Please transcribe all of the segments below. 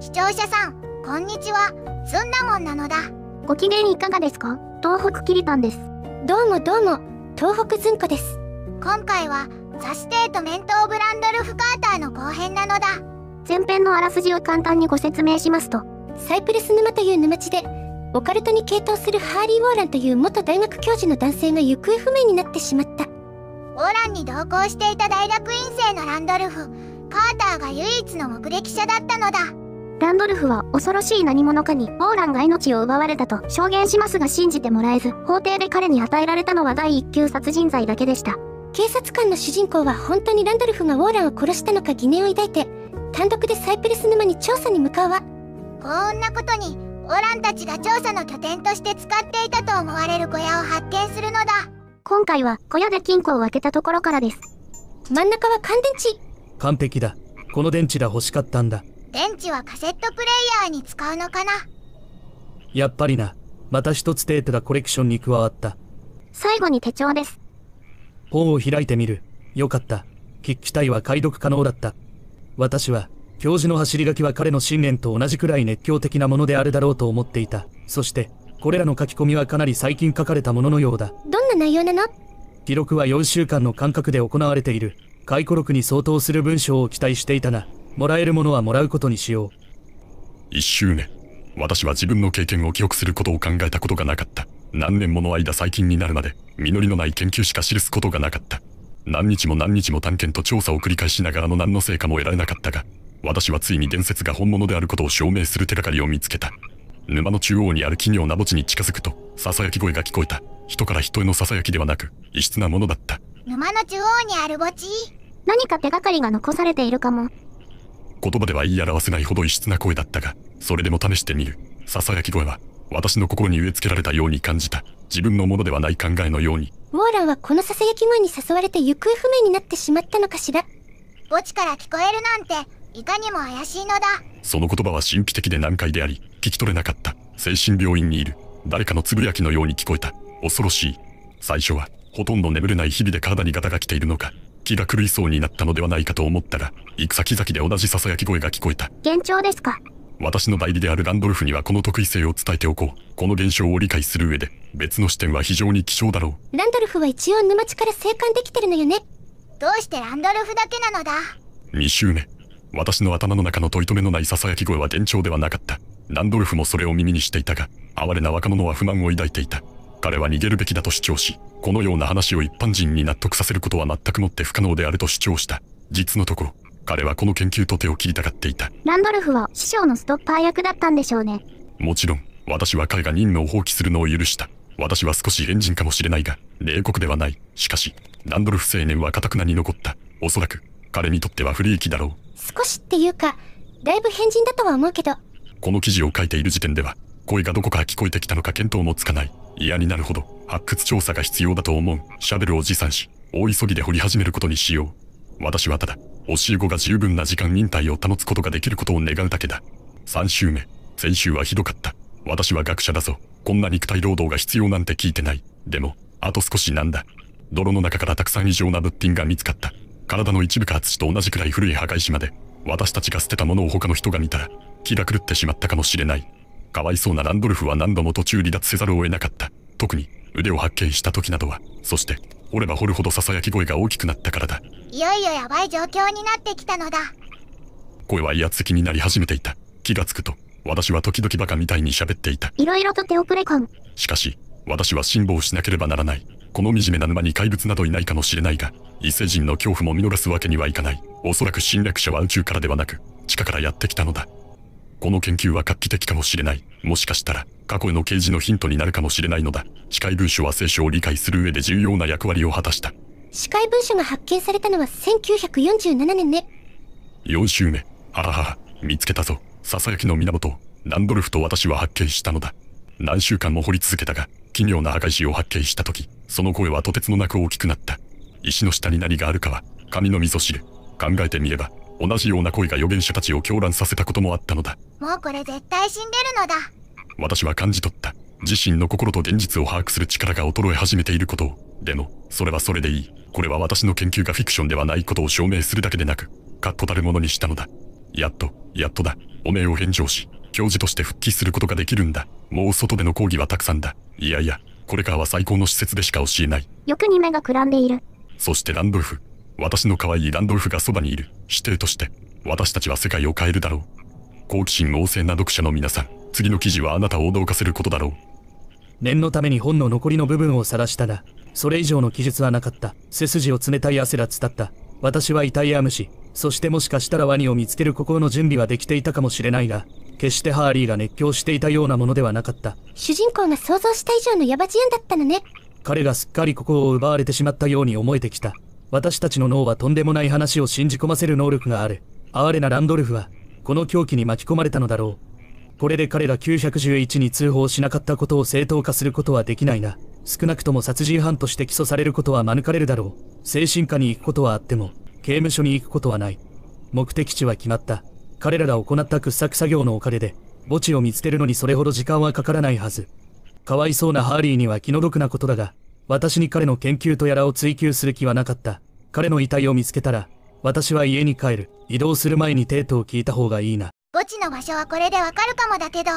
視聴者さんこんにちはずんだもんなのだご機嫌いかがですか東北きりたんですどうもどうも東北ずんこです今回はザステートメント・オブ・ランドルフ・カーターの後編なのだ前編のあらすじを簡単にご説明しますとサイプルス沼という沼地でオカルトに傾倒するハーリー・ウォーランという元大学教授の男性が行方不明になってしまったオーランに同行していた大学院生のランドルフカーターが唯一の目撃者だったのだランドルフは恐ろしい何者かにオーランが命を奪われたと証言しますが信じてもらえず法廷で彼に与えられたのは第1級殺人罪だけでした警察官の主人公は本当にランドルフがオーランを殺したのか疑念を抱いて単独でサイプルス沼に調査に向かうわこんなことにオランたちが調査の拠点として使っていたと思われる小屋を発見するのだ今回は小屋で金庫を開けたところからです真ん中は乾電池完璧だこの電池だ欲しかったんだ電池はカセットプレイヤーに使うのかなやっぱりなまた一つデータがコレクションに加わった最後に手帳です本を開いてみるよかった筆記体は解読可能だった私は教授の走り書きは彼の信念と同じくらい熱狂的なものであるだろうと思っていたそしてこれらの書き込みはかなり最近書かれたもののようだどんな内容なの記録は4週間の間隔で行われている回顧録に相当する文章を期待していたが、もらえるものはもらうことにしよう。一周年。私は自分の経験を記憶することを考えたことがなかった。何年もの間最近になるまで、実りのない研究しか記すことがなかった。何日も何日も探検と調査を繰り返しながらの何の成果も得られなかったが、私はついに伝説が本物であることを証明する手がかりを見つけた。沼の中央にある奇妙な墓地に近づくと、囁き声が聞こえた。人から人への囁きではなく、異質なものだった。沼の中央にある墓地何か手がかりが残されているかも言葉では言い表せないほど異質な声だったがそれでも試してみるささやき声は私の心に植え付けられたように感じた自分のものではない考えのようにウォーランはこのささやき声に誘われて行方不明になってしまったのかしら墓地から聞こえるなんていかにも怪しいのだその言葉は神秘的で難解であり聞き取れなかった精神病院にいる誰かのつぶやきのように聞こえた恐ろしい最初はほとんど眠れない日々で体にガタが来ているのか、気が狂いそうになったのではないかと思ったら、行く先々で同じ囁き声が聞こえた。幻聴ですか私の代理であるランドルフにはこの特異性を伝えておこう。この現象を理解する上で、別の視点は非常に貴重だろう。ランドルフは一応沼地から生還できてるのよね。どうしてランドルフだけなのだ ?2 周目。私の頭の中の問い止めのない囁き声は幻聴ではなかった。ランドルフもそれを耳にしていたが、哀れな若者は不満を抱いていた。彼は逃げるべきだと主張し、このような話を一般人に納得させることは全くもって不可能であると主張した。実のところ、彼はこの研究と手を切りたがっていた。ランドルフは師匠のストッパー役だったんでしょうね。もちろん、私は彼が任務を放棄するのを許した。私は少し変人かもしれないが、冷酷ではない。しかし、ランドルフ青年は堅くなに残った。おそらく、彼にとっては不利益だろう。少しっていうか、だいぶ変人だとは思うけど。この記事を書いている時点では、声がどこから聞こえてきたのか見当もつかない。嫌になるほど発掘調査が必要だと思うシャベルを持参し、大急ぎで掘り始めることにしよう。私はただ、教え子が十分な時間忍耐を保つことができることを願うだけだ。3週目、先週はひどかった。私は学者だぞ。こんな肉体労働が必要なんて聞いてない。でも、あと少しなんだ。泥の中からたくさん異常な物品が見つかった。体の一部か土と同じくらい古い墓石まで、私たちが捨てたものを他の人が見たら、気が狂ってしまったかもしれない。かわいそうなランドルフは何度も途中離脱せざるを得なかった。特に腕を発見した時などは、そして掘れば掘るほど囁き声が大きくなったからだ。いよいよやばい状況になってきたのだ。声は威圧的になり始めていた。気がつくと、私は時々バカみたいに喋っていた。いろいろと手遅れ感。しかし、私は辛抱しなければならない。この惨めな沼に怪物などいないかもしれないが、異星人の恐怖も見逃すわけにはいかない。おそらく侵略者は宇宙からではなく、地下からやってきたのだ。この研究は画期的かもしれない。もしかしたら、過去への啓示のヒントになるかもしれないのだ。司会文書は聖書を理解する上で重要な役割を果たした。司会文書が発見されたのは1947年ね。4週目。ははは、見つけたぞ。ささやきの源ランドルフと私は発見したのだ。何週間も掘り続けたが、奇妙な墓石を発見した時、その声はとてつもなく大きくなった。石の下に何があるかは、神のみぞ知る。考えてみれば、同じような恋が預言者たちを狂乱させたこともあったのだもうこれ絶対死んでるのだ私は感じ取った自身の心と現実を把握する力が衰え始めていることをでもそれはそれでいいこれは私の研究がフィクションではないことを証明するだけでなくカットたるものにしたのだやっとやっとだ汚名を返上し教授として復帰することができるんだもう外での講義はたくさんだいやいやこれからは最高の施設でしか教えないよくに目がくらんでいるそしてランドルフ私の可愛いランドルフがそばにいる、指定として、私たちは世界を変えるだろう。好奇心旺盛な読者の皆さん、次の記事はあなたを驚かせることだろう。念のために本の残りの部分を晒したが、それ以上の記述はなかった。背筋を冷たい汗が伝った。私は遺体や虫、そしてもしかしたらワニを見つける心の準備はできていたかもしれないが、決してハーリーが熱狂していたようなものではなかった。主人公が想像した以上のヤバジュンだったのね。彼がすっかりここを奪われてしまったように思えてきた。私たちの脳はとんでもない話を信じ込ませる能力がある。哀れなランドルフは、この狂気に巻き込まれたのだろう。これで彼ら911に通報しなかったことを正当化することはできないな。少なくとも殺人犯として起訴されることは免れるだろう。精神科に行くことはあっても、刑務所に行くことはない。目的地は決まった。彼らが行った掘削作業のおかげで、墓地を見つけるのにそれほど時間はかからないはず。かわいそうなハーリーには気の毒なことだが、私に彼の研究とやらを追求する気はなかった。彼の遺体を見つけたら、私は家に帰る。移動する前にテートを聞いた方がいいな。墓地の場所はこれでわかるかもだけど。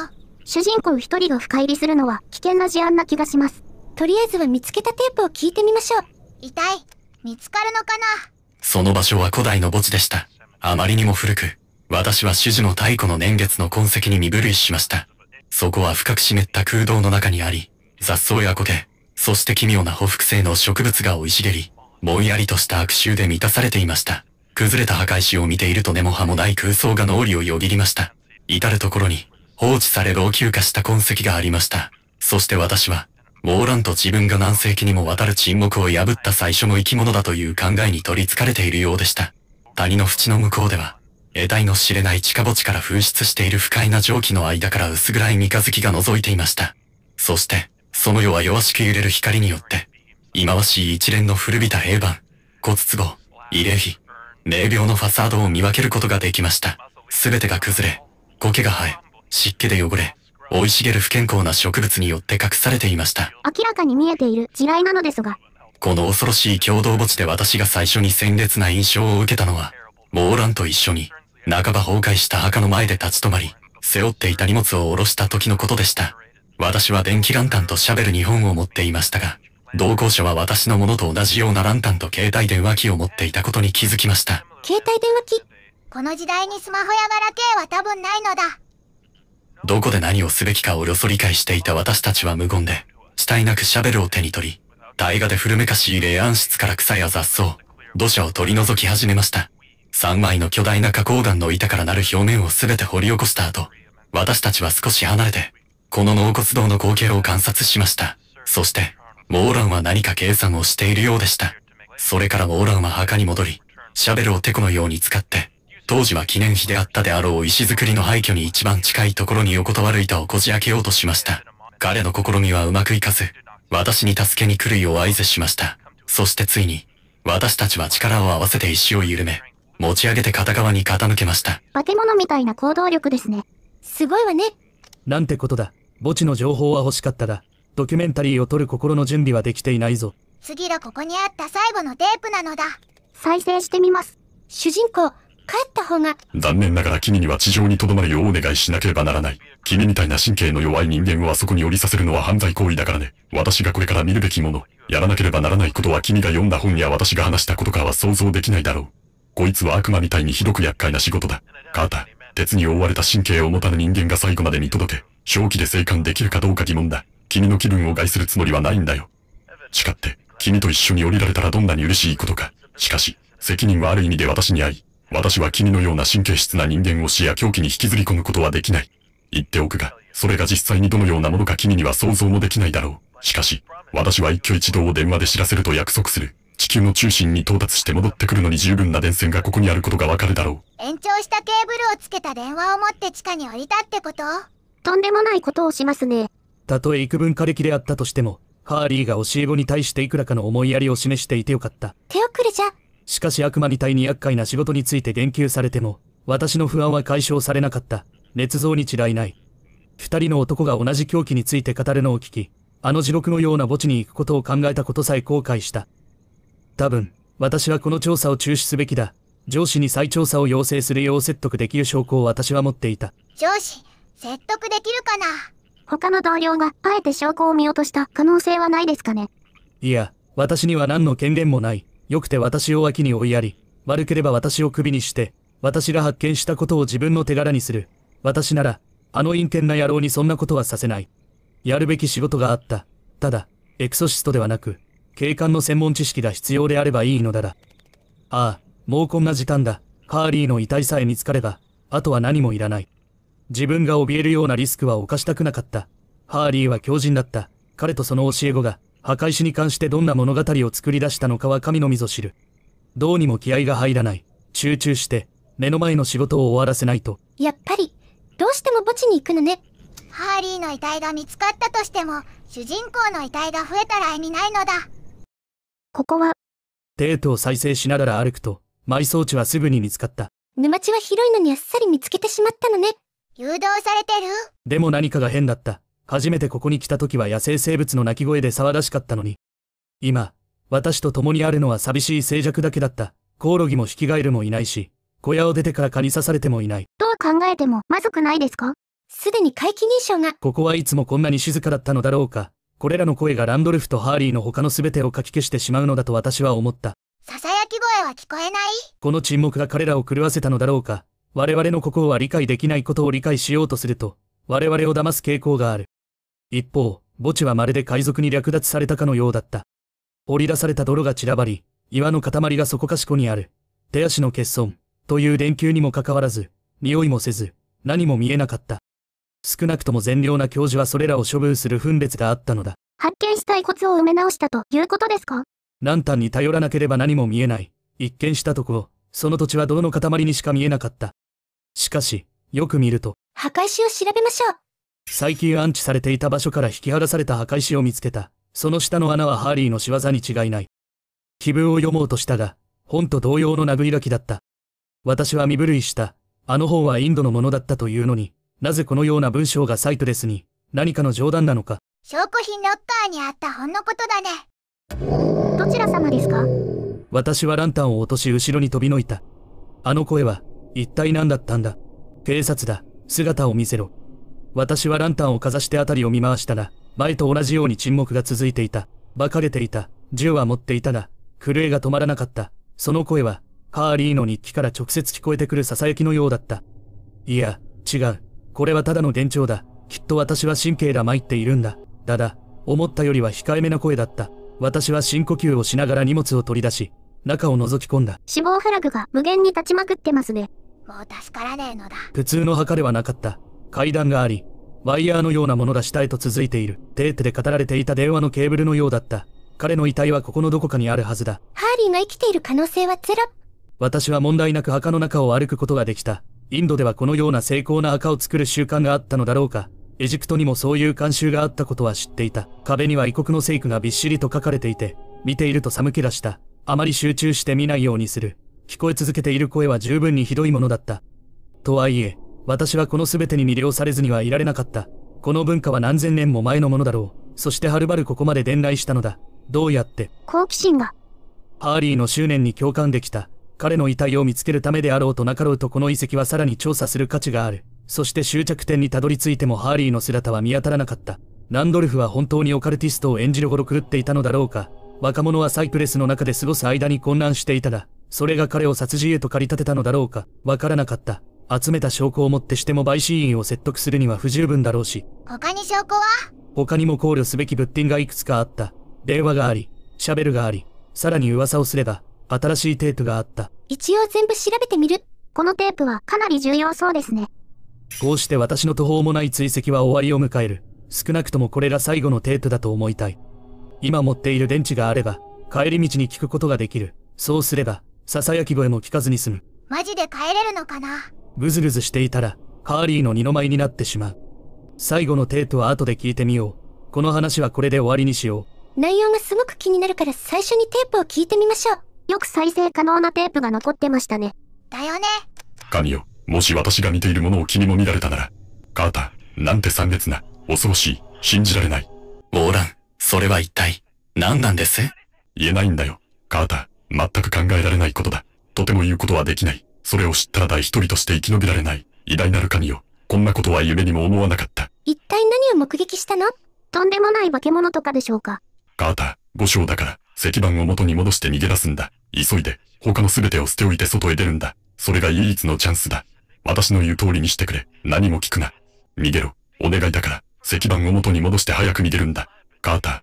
主人公一人が深入りするのは危険な事案な気がします。とりあえずは見つけたテープを聞いてみましょう。遺体、見つかるのかなその場所は古代の墓地でした。あまりにも古く、私は主樹の太古の年月の痕跡に身震いしました。そこは深く湿った空洞の中にあり、雑草や苔、そして奇妙なほ服性の植物が生い茂り、ぼんやりとした悪臭で満たされていました。崩れた墓石を見ていると根も葉もない空想が脳裏をよぎりました。至るところに、放置され老朽化した痕跡がありました。そして私は、モーランと自分が何世紀にもわたる沈黙を破った最初の生き物だという考えに取り憑かれているようでした。谷の淵の向こうでは、得体の知れない地下墓地から噴出している不快な蒸気の間から薄暗い三日月が覗いていました。そして、その世は弱しく揺れる光によって、忌まわしい一連の古びた平板、骨壺、慰霊碑、霊廟のファサードを見分けることができました。すべてが崩れ、苔が生え、湿気で汚れ、生い茂る不健康な植物によって隠されていました。明らかに見えている地雷なのですが。この恐ろしい共同墓地で私が最初に鮮烈な印象を受けたのは、モーランと一緒に、半ば崩壊した墓の前で立ち止まり、背負っていた荷物を下ろした時のことでした。私は電気ランタンとシャベル2本を持っていましたが、同行者は私のものと同じようなランタンと携帯電話機を持っていたことに気づきました。携帯電話機この時代にスマホやガラケーは多分ないのだ。どこで何をすべきかをよそ理解していた私たちは無言で、死体なくシャベルを手に取り、大河で古めかしい霊安室から草や雑草、土砂を取り除き始めました。3枚の巨大な花崗岩の板からなる表面をすべて掘り起こした後、私たちは少し離れて、この納骨堂の光景を観察しました。そして、モーランは何か計算をしているようでした。それからモーランは墓に戻り、シャベルをテコのように使って、当時は記念碑であったであろう石造りの廃墟に一番近いところに横たわる板をこじ開けようとしました。彼の試みはうまくいかず、私に助けに来るよう合図しました。そしてついに、私たちは力を合わせて石を緩め、持ち上げて片側に傾けました。化け物みたいな行動力ですね。すごいわね。なんてことだ。墓地の情報は欲しかったが、ドキュメンタリーを撮る心の準備はできていないぞ。次がここにあった最後のテープなのだ。再生してみます。主人公、帰った方が。残念ながら君には地上に留まるようお願いしなければならない。君みたいな神経の弱い人間をあそこに降りさせるのは犯罪行為だからね。私がこれから見るべきもの、やらなければならないことは君が読んだ本や私が話したことかは想像できないだろう。こいつは悪魔みたいにひどく厄介な仕事だ。カータ、鉄に覆われた神経を持たぬ人間が最後まで見届け、正気で生還できるかどうか疑問だ。君の気分を害するつもりはないんだよ。誓って、君と一緒に降りられたらどんなに嬉しいことか。しかし、責任はある意味で私にあい。私は君のような神経質な人間を死や狂気に引きずり込むことはできない。言っておくが、それが実際にどのようなものか君には想像もできないだろう。しかし、私は一挙一動を電話で知らせると約束する。地球の中心に到達して戻ってくるのに十分な電線がここにあることがわかるだろう。延長したケーブルをつけた電話を持って地下に降りたってこととんでもないことをしますね。たとえ幾分過激であったとしても、ハーリーが教え子に対していくらかの思いやりを示していてよかった。手遅れじゃ。しかし悪魔みたいに厄介な仕事について言及されても、私の不安は解消されなかった。捏造に違いない。二人の男が同じ狂気について語るのを聞き、あの地獄のような墓地に行くことを考えたことさえ後悔した。多分、私はこの調査を中止すべきだ。上司に再調査を要請するよう説得できる証拠を私は持っていた。上司、説得できるかな他の同僚があえて証拠を見落とした可能性はないですかねいや、私には何の権限もない。よくて私を脇に追いやり、悪ければ私をクビにして、私が発見したことを自分の手柄にする。私なら、あの陰険な野郎にそんなことはさせない。やるべき仕事があった。ただ、エクソシストではなく、警官の専門知識が必要であればいいのだら。ああ、もうこんな時間だ。カーリーの遺体さえ見つかれば、あとは何もいらない。自分が怯えるようなリスクは犯したくなかった。ハーリーは狂人だった。彼とその教え子が、墓石に関してどんな物語を作り出したのかは神のみぞ知る。どうにも気合が入らない。集中して、目の前の仕事を終わらせないと。やっぱり、どうしても墓地に行くのね。ハーリーの遺体が見つかったとしても、主人公の遺体が増えたら意味ないのだ。ここは。デートを再生しながら歩くと、埋葬地はすぐに見つかった。沼地は広いのにあっさり見つけてしまったのね。誘導されてるでも何かが変だった。初めてここに来た時は野生生物の鳴き声で騒がしかったのに。今、私と共にあるのは寂しい静寂だけだった。コオロギもヒキガエルもいないし、小屋を出てから蚊に刺されてもいない。どう考えてもまずくないですかすでに皆既認証が。ここはいつもこんなに静かだったのだろうか。これらの声がランドルフとハーリーの他の全てをかき消してしまうのだと私は思った。囁き声は聞こえないこの沈黙が彼らを狂わせたのだろうか。我々の心は理解できないことを理解しようとすると、我々を騙す傾向がある。一方、墓地はまるで海賊に略奪されたかのようだった。掘り出された泥が散らばり、岩の塊がそこかしこにある。手足の欠損、という電球にもかかわらず、匂いもせず、何も見えなかった。少なくとも善良な教授はそれらを処分する分裂があったのだ。発見した遺骨を埋め直したということですか南端に頼らなければ何も見えない。一見したところ、その土地は泥の塊にしか見えなかった。しかし、よく見ると。墓石を調べましょう。最近安置されていた場所から引き離された墓石を見つけた。その下の穴はハーリーの仕業に違いない。気分を読もうとしたが、本と同様の殴り書きだった。私は身震いした。あの本はインドのものだったというのに、なぜこのような文章がサイトレスに、何かの冗談なのか。証拠品ロッカーにあった本のことだね。どちら様ですか私はランタンを落とし後ろに飛びのいた。あの声は、一体何だったんだ警察だ。姿を見せろ。私はランタンをかざして辺りを見回したが、前と同じように沈黙が続いていた。馬鹿げていた。銃は持っていたが、震えが止まらなかった。その声は、カーリーの日記から直接聞こえてくる囁きのようだった。いや、違う。これはただの幻聴だ。きっと私は神経が参っているんだ。だだ、思ったよりは控えめな声だった。私は深呼吸をしながら荷物を取り出し、中を覗き込んだ。死亡フラグが無限に立ちまくってますね。もう助からねえのだ普通の墓ではなかった階段がありワイヤーのようなものが下へと続いているテープで語られていた電話のケーブルのようだった彼の遺体はここのどこかにあるはずだハーリーが生きている可能性はゼロ私は問題なく墓の中を歩くことができたインドではこのような精巧な墓を作る習慣があったのだろうかエジプトにもそういう慣習があったことは知っていた壁には異国の聖句がびっしりと書かれていて見ていると寒気がしたあまり集中して見ないようにする聞こえ続けている声は十分にひどいものだった。とはいえ、私はこの全てに魅了されずにはいられなかった。この文化は何千年も前のものだろう。そしてはるばるここまで伝来したのだ。どうやって好奇心が。ハーリーの執念に共感できた。彼の遺体を見つけるためであろうとなかろうとこの遺跡はさらに調査する価値がある。そして終着点にたどり着いてもハーリーの姿は見当たらなかった。ランドルフは本当にオカルティストを演じるほど狂っていたのだろうか。若者はサイプレスの中で過ごす間に混乱していただ。それが彼を殺人へと駆り立てたのだろうか、わからなかった。集めた証拠をもってしても陪審員を説得するには不十分だろうし。他に証拠は他にも考慮すべき物品がいくつかあった。電話があり、シャベルがあり、さらに噂をすれば、新しいテープがあった。一応全部調べてみる。このテープはかなり重要そうですね。こうして私の途方もない追跡は終わりを迎える。少なくともこれら最後のテープだと思いたい。今持っている電池があれば、帰り道に聞くことができる。そうすれば、囁き声も聞かずに済む。マジで帰れるのかなブズルズしていたら、カーリーの二の舞になってしまう。最後のテートは後で聞いてみよう。この話はこれで終わりにしよう。内容がすごく気になるから最初にテープを聞いてみましょう。よく再生可能なテープが残ってましたね。だよね。神よ、もし私が似ているものを君も見られたなら。カーター、なんて惨烈な、恐ろしい、信じられない。オーラン、それは一体、何なんです言えないんだよ、カーター。全く考えられないことだ。とても言うことはできない。それを知ったら大一人として生き延びられない。偉大なる神よ。こんなことは夢にも思わなかった。一体何を目撃したのとんでもない化け物とかでしょうか。カーター、五章だから、石板を元に戻して逃げ出すんだ。急いで、他の全てを捨ておいて外へ出るんだ。それが唯一のチャンスだ。私の言う通りにしてくれ。何も聞くな。逃げろ。お願いだから、石板を元に戻して早く逃げるんだ。カータ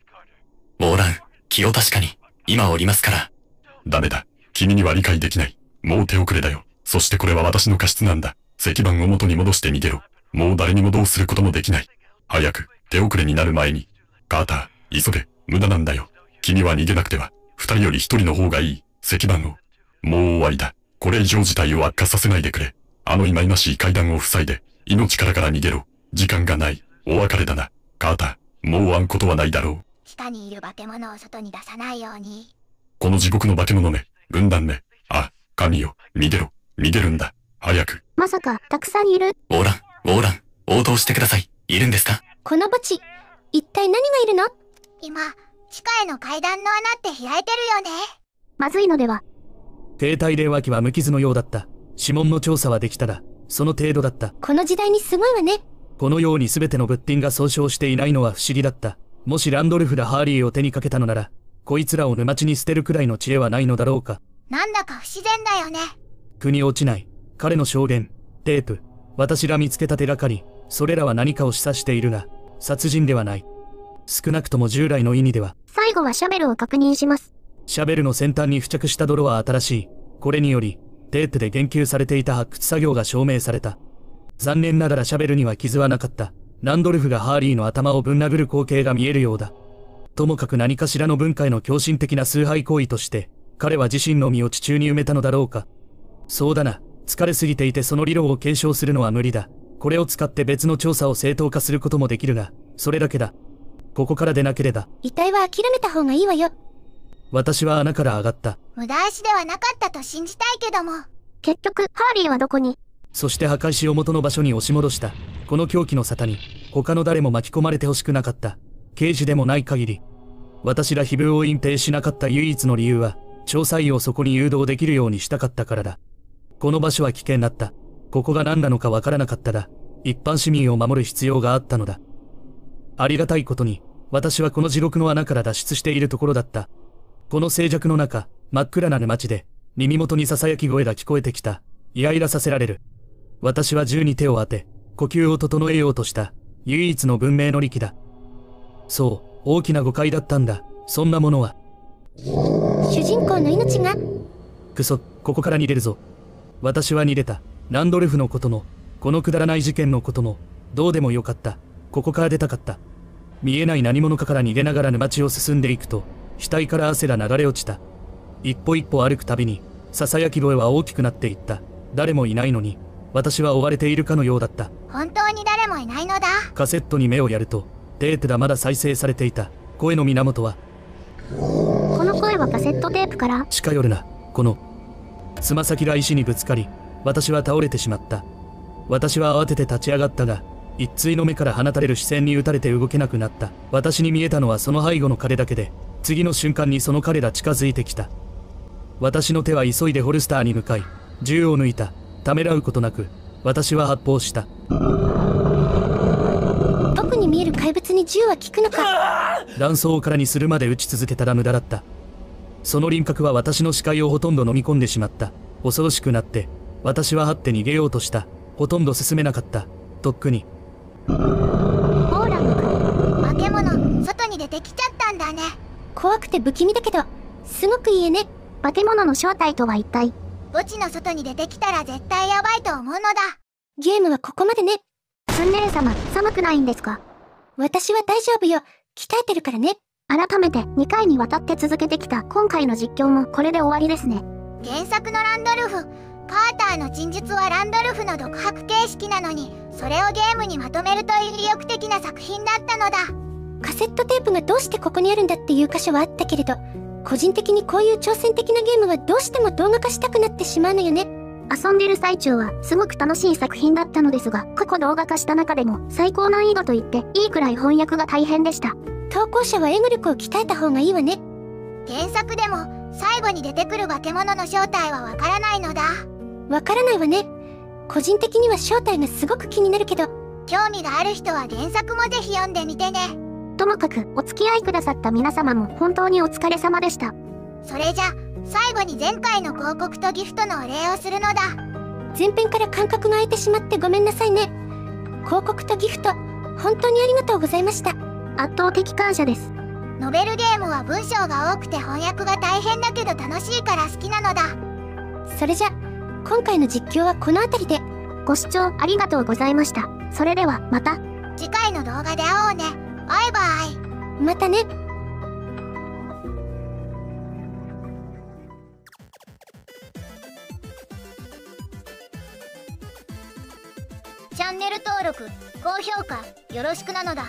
ー。オーラン、気を確かに、今おりますから。ダメだ。君には理解できない。もう手遅れだよ。そしてこれは私の過失なんだ。石板を元に戻して逃げろ。もう誰にもどうすることもできない。早く、手遅れになる前に。カーター、急げ、無駄なんだよ。君は逃げなくては、二人より一人の方がいい。石板を。もう終わりだ。これ以上事態を悪化させないでくれ。あの忌々しい階段を塞いで、命からから逃げろ。時間がない。お別れだな。カーター、もう会うことはないだろう。下にいる化け物を外に出さないように。この地獄の化け物め、軍団め。あ、神よ、逃げろ、逃げるんだ。早く。まさか、たくさんいる。オーラン、オーラン、応答してください。いるんですかこの墓地、一体何がいるの今、地下への階段の穴って開いてるよね。まずいのでは。停滞霊脇は無傷のようだった。指紋の調査はできたら、その程度だった。この時代にすごいわね。このように全ての物品が総称していないのは不思議だった。もしランドルフがハーリーを手にかけたのなら、こいつらを沼地に捨てるくらいの知恵はないのだろうか。なんだか不自然だよね。国落ちない。彼の証言、テープ、私が見つけた手がかり、それらは何かを示唆しているが、殺人ではない。少なくとも従来の意味では。最後はシャベルを確認します。シャベルの先端に付着した泥は新しい。これにより、テープで言及されていた発掘作業が証明された。残念ながらシャベルには傷はなかった。ランドルフがハーリーの頭をぶん殴る光景が見えるようだ。ともかく何かしらの文化への狂信的な崇拝行為として、彼は自身の身を地中に埋めたのだろうか。そうだな、疲れすぎていてその理論を継承するのは無理だ。これを使って別の調査を正当化することもできるが、それだけだ。ここからでなければ。遺体は諦めた方がいいわよ。私は穴から上がった。無駄足ではなかったと信じたいけども。結局、ハーリーはどこにそして破壊しを元の場所に押し戻した。この狂気の沙汰に、他の誰も巻き込まれてほしくなかった。刑事でもない限り、私ら非分を隠蔽しなかった唯一の理由は、調査員をそこに誘導できるようにしたかったからだ。この場所は危険だった。ここが何なのかわからなかっただ。一般市民を守る必要があったのだ。ありがたいことに、私はこの地獄の穴から脱出しているところだった。この静寂の中、真っ暗な沼地で、耳元に囁き声が聞こえてきた。イライラさせられる。私は銃に手を当て、呼吸を整えようとした、唯一の文明の力だ。そう大きな誤解だったんだそんなものは主人公の命がクソここから逃げるぞ私は逃げたランドレフのことも、このくだらない事件のことも、どうでもよかったここから出たかった見えない何者かから逃げながら沼地を進んでいくと額から汗が流れ落ちた一歩一歩歩くたびにささやき声は大きくなっていった誰もいないのに私は追われているかのようだった本当に誰もいないのだカセットに目をやるとテープがまだ再生されていた声の源はこの声はカセットテープから近寄るなこのつま先が石にぶつかり私は倒れてしまった私は慌てて立ち上がったが一対の目から放たれる視線に打たれて動けなくなった私に見えたのはその背後の彼だけで次の瞬間にその彼ら近づいてきた私の手は急いでホルスターに向かい銃を抜いたためらうことなく私は発砲した怪物に銃は効くのか卵巣を空にするまで撃ち続けたら無駄だったその輪郭は私の視界をほとんど飲み込んでしまった恐ろしくなって私は張って逃げようとしたほとんど進めなかったとっくにオーラム化け物外に出てきちゃったんだね怖くて不気味だけどすごくいいね化け物の正体とは一体墓地の外に出てきたら絶対やばいと思うのだゲームはここまでねネル様寒くないんですか私は大丈夫よ。鍛えてるからね。改めて2回にわたって続けてきた今回の実況もこれで終わりですね。原作のランドルフ、カーターの陳述はランドルフの独白形式なのに、それをゲームにまとめるという意欲的な作品だったのだ。カセットテープがどうしてここにあるんだっていう箇所はあったけれど、個人的にこういう挑戦的なゲームはどうしても動画化したくなってしまうのよね。遊んでる最中はすごく楽しい作品だったのですが、過去動画化した中でも最高難易度と言っていいくらい翻訳が大変でした。投稿者は英語力を鍛えた方がいいわね。原作でも最後に出てくる化け物の正体はわからないのだ。わからないわね。個人的には正体がすごく気になるけど、興味がある人は原作もぜひ読んでみてね。ともかくお付き合いくださった皆様も本当にお疲れ様でした。それじゃ、最後に前回の広告とギフトのお礼をするのだ前編から間隔が空いてしまってごめんなさいね広告とギフト本当にありがとうございました圧倒的感謝ですノベルゲームは文章が多くて翻訳が大変だけど楽しいから好きなのだそれじゃ今回の実況はこの辺りでご視聴ありがとうございましたそれではまた次回の動画で会おうねバイバイまたねネル登録高評価よろしくなのだ